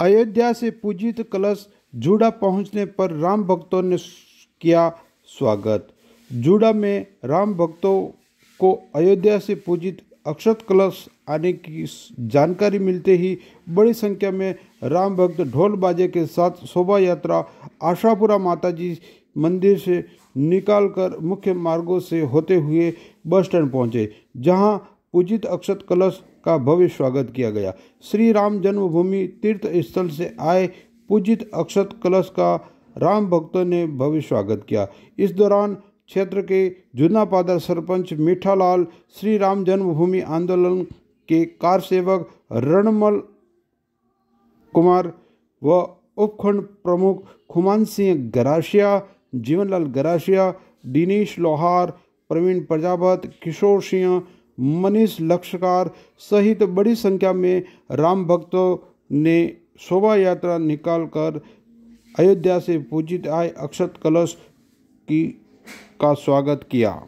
अयोध्या से पूजित कलश जूड़ा पहुंचने पर राम भक्तों ने किया स्वागत जूड़ा में राम भक्तों को अयोध्या से पूजित अक्षत कलश आने की जानकारी मिलते ही बड़ी संख्या में राम भक्त ढोल बाजे के साथ शोभा यात्रा आशापुरा माता जी मंदिर से निकालकर मुख्य मार्गों से होते हुए बस स्टैंड पहुँचे जहाँ पूजित अक्षत कलश का भव्य स्वागत किया गया श्री राम जन्मभूमि तीर्थ स्थल से आए पूजित अक्षत कलश का राम भक्तों ने भव्य स्वागत किया इस दौरान क्षेत्र के जूनापादर सरपंच मीठालाल श्री राम जन्मभूमि आंदोलन के कार सेवक रणमल कुमार व उपखंड प्रमुख खुमान सिंह गराशिया जीवनलाल गराशिया दिनेश लोहार प्रवीण प्रजापत किशोर सिंह मनीष लक्ष्यकार सहित बड़ी संख्या में राम भक्तों ने शोभा यात्रा निकालकर अयोध्या से पूजित आए अक्षत कलश की का स्वागत किया